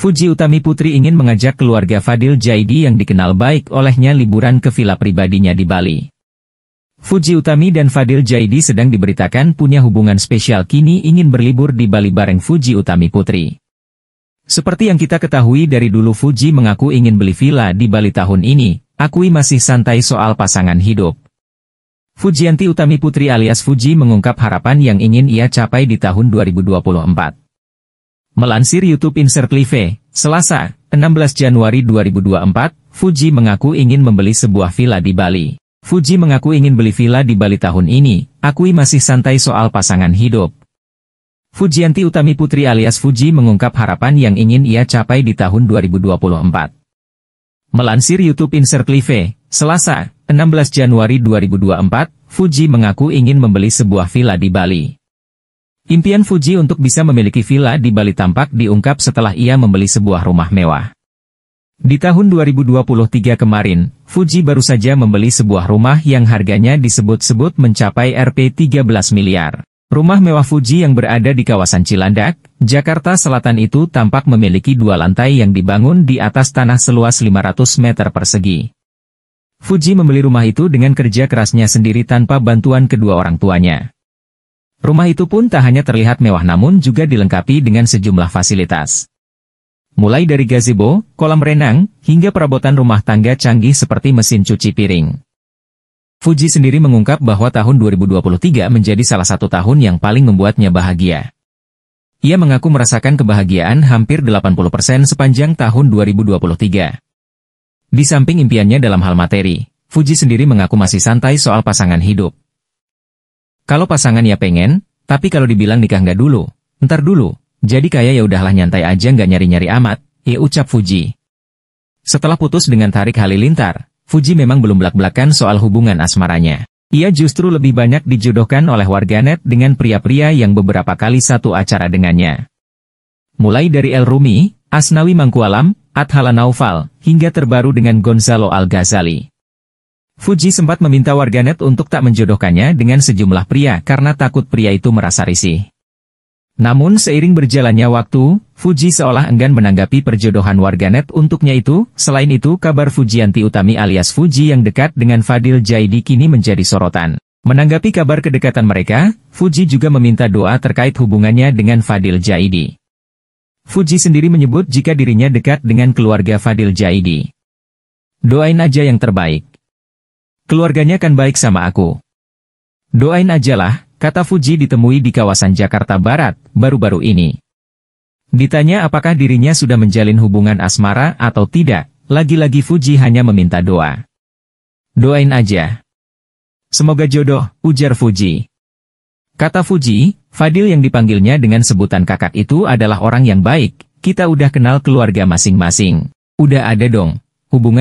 Fuji Utami Putri ingin mengajak keluarga Fadil Jaidi yang dikenal baik olehnya liburan ke villa pribadinya di Bali. Fuji Utami dan Fadil Jaidi sedang diberitakan punya hubungan spesial kini ingin berlibur di Bali bareng Fuji Utami Putri. Seperti yang kita ketahui dari dulu Fuji mengaku ingin beli villa di Bali tahun ini, akui masih santai soal pasangan hidup. Fujianti Utami Putri alias Fuji mengungkap harapan yang ingin ia capai di tahun 2024. Melansir YouTube Insert Live, Selasa, 16 Januari 2024, Fuji mengaku ingin membeli sebuah villa di Bali. Fuji mengaku ingin beli villa di Bali tahun ini, akui masih santai soal pasangan hidup. Fujianti Utami Putri alias Fuji mengungkap harapan yang ingin ia capai di tahun 2024. Melansir YouTube Insert Live, Selasa, 16 Januari 2024, Fuji mengaku ingin membeli sebuah villa di Bali. Impian Fuji untuk bisa memiliki villa di Bali tampak diungkap setelah ia membeli sebuah rumah mewah. Di tahun 2023 kemarin, Fuji baru saja membeli sebuah rumah yang harganya disebut-sebut mencapai Rp13 miliar. Rumah mewah Fuji yang berada di kawasan Cilandak, Jakarta Selatan itu tampak memiliki dua lantai yang dibangun di atas tanah seluas 500 meter persegi. Fuji membeli rumah itu dengan kerja kerasnya sendiri tanpa bantuan kedua orang tuanya. Rumah itu pun tak hanya terlihat mewah namun juga dilengkapi dengan sejumlah fasilitas. Mulai dari gazebo, kolam renang, hingga perabotan rumah tangga canggih seperti mesin cuci piring. Fuji sendiri mengungkap bahwa tahun 2023 menjadi salah satu tahun yang paling membuatnya bahagia. Ia mengaku merasakan kebahagiaan hampir 80% sepanjang tahun 2023. Di samping impiannya dalam hal materi, Fuji sendiri mengaku masih santai soal pasangan hidup. Kalau pasangan ya pengen, tapi kalau dibilang nikah nggak dulu, ntar dulu, jadi kayak ya udahlah nyantai aja nggak nyari-nyari amat, ya ucap Fuji. Setelah putus dengan Tarik Halilintar, Fuji memang belum belak-belakan soal hubungan asmaranya. Ia justru lebih banyak dijodohkan oleh warganet dengan pria-pria yang beberapa kali satu acara dengannya. Mulai dari El Rumi, Asnawi Mangkualam, Adhala Naufal, hingga terbaru dengan Gonzalo Al-Ghazali. Fuji sempat meminta warganet untuk tak menjodohkannya dengan sejumlah pria karena takut pria itu merasa risih. Namun seiring berjalannya waktu, Fuji seolah enggan menanggapi perjodohan warganet untuknya itu, selain itu kabar Fujianti Utami alias Fuji yang dekat dengan Fadil Jaidi kini menjadi sorotan. Menanggapi kabar kedekatan mereka, Fuji juga meminta doa terkait hubungannya dengan Fadil Jaidi. Fuji sendiri menyebut jika dirinya dekat dengan keluarga Fadil Jaidi. Doain aja yang terbaik. Keluarganya kan baik sama aku. Doain ajalah, kata Fuji ditemui di kawasan Jakarta Barat, baru-baru ini. Ditanya apakah dirinya sudah menjalin hubungan asmara atau tidak, lagi-lagi Fuji hanya meminta doa. Doain aja. Semoga jodoh, ujar Fuji. Kata Fuji, Fadil yang dipanggilnya dengan sebutan kakak itu adalah orang yang baik, kita udah kenal keluarga masing-masing. Udah ada dong, hubungan